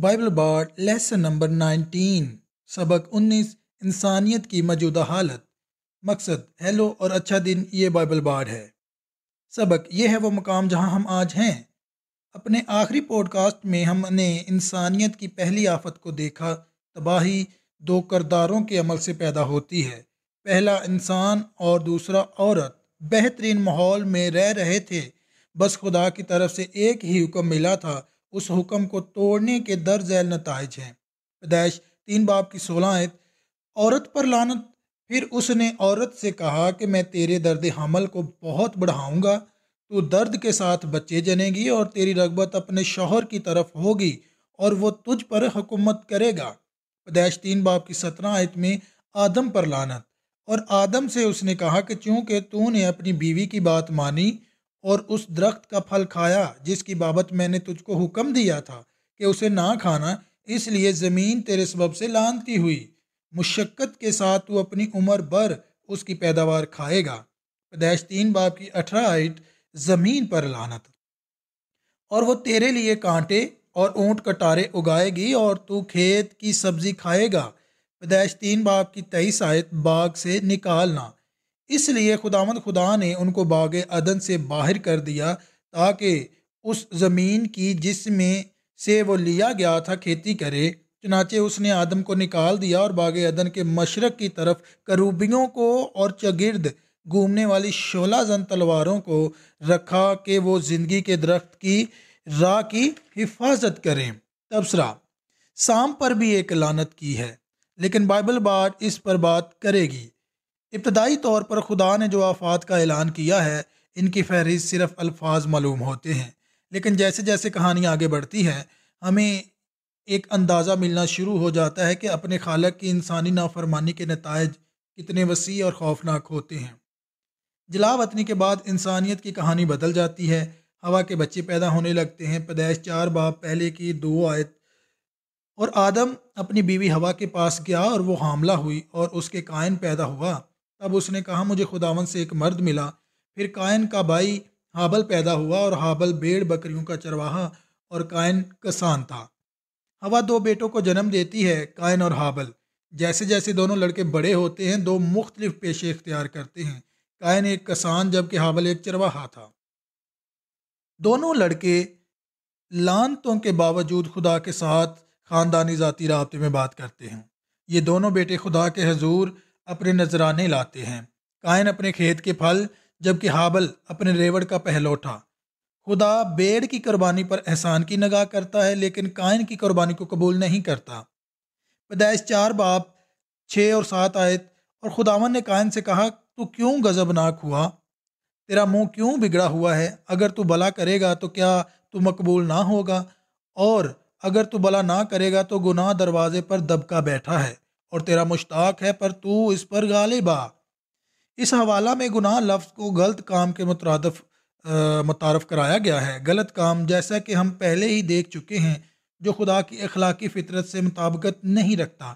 Bible board lesson number 19 सबक 19 इंसानियत की मौजूदा हालत मकसद हेलो और अच्छा दिन ये बाइबल बार्ड है सबक ये है वो मकाम जहां हम आज हैं अपने आखिरी पॉडकास्ट में हमने इंसानियत की पहली आफत को देखा तबाही दो करदारों के अमल से पैदा होती है पहला इंसान और दूसरा औरत बेहतरीन माहौल में रह रहे थे बस खुदा की तरफ से एक ही हुक्म मिला था उस हुक्म को तोड़ने के दर्ज जैल नतज हैं पैदाइश तीन बाप की सोलह आयत औरत पर लानत फिर उसने औरत से कहा कि मैं तेरे दर्द हमल को बहुत बढ़ाऊँगा तो दर्द के साथ बच्चे जनेगी और तेरी रगबत अपने शोहर की तरफ होगी और वो तुझ पर हुकूमत करेगा पैदाइश तीन बाप की सत्रह आयत में आदम पर लानत और आदम से उसने कहा कि चूँकि तूने अपनी बीवी की बात मानी और उस दरख्त का फल खाया जिसकी बाबत मैंने तुझको हुक्म दिया था कि उसे ना खाना इसलिए ज़मीन तेरे सबब से लानती हुई मुशक्क़त के साथ तू अपनी उम्र भर उसकी पैदावार खाएगा पैदाइश तीन बाप की अठारह आइट ज़मीन पर लानत और वो तेरे लिए कांटे और ऊँट कटारे उगाएगी और तू खेत की सब्ज़ी खाएगा पैदाइश तीन बाप की तेईस आयत बाग से निकालना इसलिए खुदावंद खुदा ने उनको बाग अदन से बाहर कर दिया ताकि उस ज़मीन की जिसमें से वो लिया गया था खेती करे चनाचे उसने आदम को निकाल दिया और बाग अदन के मशरक़ की तरफ करूबियों को और चगिर्द घूमने वाली शोला जन तलवारों को रखा कि वो ज़िंदगी के दरख्त की राह की हिफाजत करें तबसरा शाम पर भी एक लानत की है लेकिन बाइबल बार इस पर बात करेगी इब्तदाई तौर पर खुदा ने जो आफात का ऐलान किया है इनकी फहरिस्त सिर्फ अल्फाज मालूम होते हैं लेकिन जैसे जैसे कहानी आगे बढ़ती है हमें एक अंदाज़ा मिलना शुरू हो जाता है कि अपने खालक की इंसानी नाफरमानी के नतज कितने वसी और खौफनाक होते हैं जला वतनी के बाद इंसानियत की कहानी बदल जाती है हवा के बच्चे पैदा होने लगते हैं पैदाइश चार बाप पहले की दो आयत और आदम अपनी बीवी हवा के पास गया और वो हामला हुई और उसके कायन पैदा हुआ तब उसने कहा मुझे खुदावन से एक मर्द मिला फिर कायन का भाई हाबल पैदा हुआ और हाबल बेड़ बकरियों का चरवाहा और कायन कसान था हवा दो बेटों को जन्म देती है कायन और हाबल जैसे जैसे दोनों लड़के बड़े होते हैं दो मुख्तलिफ पेशे इख्तियार करते हैं कायन एक कसान जबकि हाबल एक चरवाहा था दोनों लड़के लानतों के बावजूद खुदा के साथ ख़ानदानी ज़ाती रबते में बात करते हैं ये दोनों बेटे खुदा के हजूर अपने नजराने लाते हैं कायन अपने खेत के फल जबकि हाबल अपने रेवड़ का पहलौठा खुदा बेड़ की कुर्बानी पर एहसान की नगाह करता है लेकिन कायन की कुर्बानी को कबूल नहीं करता पैदाइश चार बाप छः और सात आयत और खुदावन ने कायन से कहा तू क्यों गजबनाक हुआ तेरा मुंह क्यों बिगड़ा हुआ है अगर तू भला करेगा तो क्या तू मकबूल ना होगा और अगर तू भला ना करेगा तो गुनाह दरवाजे पर दबका बैठा है और तेरा मुश्ताक है पर तू इस पर गालिब आ इस हवाला में गुनाह लफ्ज़ को गलत काम के मुतरफ मुतारफ़ कराया गया है गलत काम जैसा कि हम पहले ही देख चुके हैं जो खुदा की अखलाकी फ़ितरत से मुताबकत नहीं रखता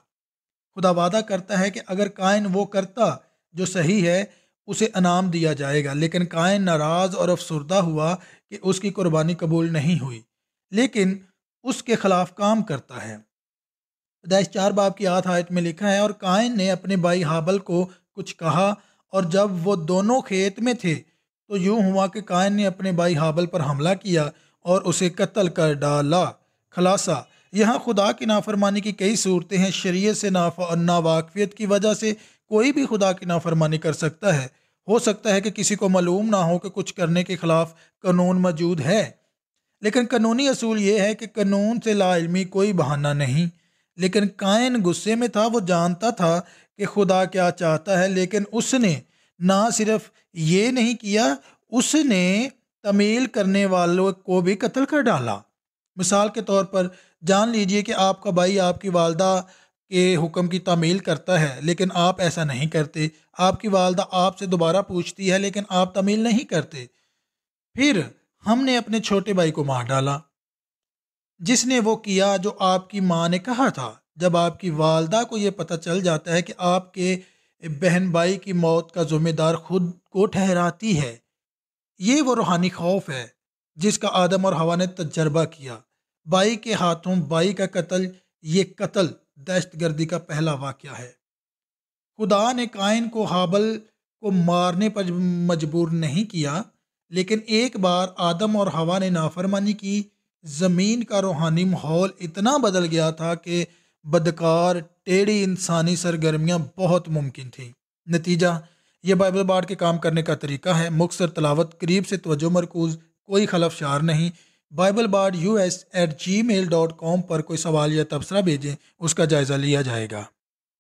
खुदा वादा करता है कि अगर कायन वो करता जो सही है उसे अनाम दिया जाएगा लेकिन कायन नाराज़ और अफसरदा हुआ कि उसकी कुर्बानी कबूल नहीं हुई लेकिन उसके ख़िलाफ़ काम करता है पैदाइश चार बाब की आठ आयत में लिखा है और कायन ने अपने भाई हाबल को कुछ कहा और जब वो दोनों खेत में थे तो यूं हुआ कि कायन ने अपने भाई हाबल पर हमला किया और उसे कत्ल कर डाला खलासा यहाँ खुदा की नाफरमानी की कई सूरतें हैं शरीय से नाफा नावाकफियत की वजह से कोई भी खुदा की नाफरमानी कर सकता है हो सकता है कि किसी को मालूम ना हो कि कुछ करने के खिलाफ कानून मौजूद है लेकिन कानूनी असूल ये है कि कानून से लाइलमी कोई बहाना नहीं लेकिन कायन गुस्से में था वो जानता था कि खुदा क्या चाहता है लेकिन उसने ना सिर्फ ये नहीं किया उसने तमील करने वालों को भी कत्ल कर डाला मिसाल के तौर पर जान लीजिए कि आपका भाई आपकी वालदा के हुक्म की तमील करता है लेकिन आप ऐसा नहीं करते आपकी वालदा आपसे दोबारा पूछती है लेकिन आप तमील नहीं करते फिर हमने अपने छोटे भाई को मार डाला जिसने वो किया जो आपकी माँ ने कहा था जब आपकी वालदा को ये पता चल जाता है कि आपके बहन भाई की मौत का ज़िम्मेदार खुद को ठहराती है ये वो रूहानी खौफ है जिसका आदम और हवा ने तजर्बा किया बाई के हाथों बाई का कत्ल ये कत्ल दहशत गर्दी का पहला वाक़ है खुदा ने कायन को हाबल को मारने पर मजबूर नहीं किया लेकिन एक बार आदम और हवा ने नाफरमानी की ज़मीन का रूहानी माहौल इतना बदल गया था कि बदकार टेढ़ी इंसानी सरगर्मियाँ बहुत मुमकिन थी नतीजा ये बाइबल बाट के काम करने का तरीका है मुख्तर तलावत करीब से तोजो मरकूज कोई खलफ शार नहीं बाइबल बाट U S at Gmail dot com पर कोई सवाल या तबसरा भेजें उसका जायज़ा लिया जाएगा